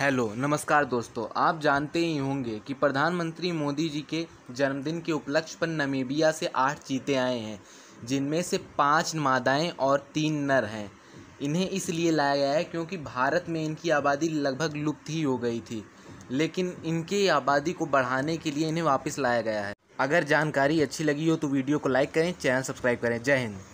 hello नमस्कार दोस्तों आप जानते ही होंगे कि प्रधानमंत्री मोदी जी के जन्मदिन के उपलक्ष्य पर नमीबिया से आठ चीते आए हैं जिनमें से पांच मादाएं और तीन नर हैं इन्हें इसलिए लाया गया है क्योंकि भारत में इनकी आबादी लगभग लुप्त ही हो गई थी लेकिन इनकी आबादी को बढ़ाने के लिए इन्हें वापस लाया गया है अगर जानकारी अच्छी लगी हो तो वीडियो को लाइक करें चैनल सब्सक्राइब करें जय हिंद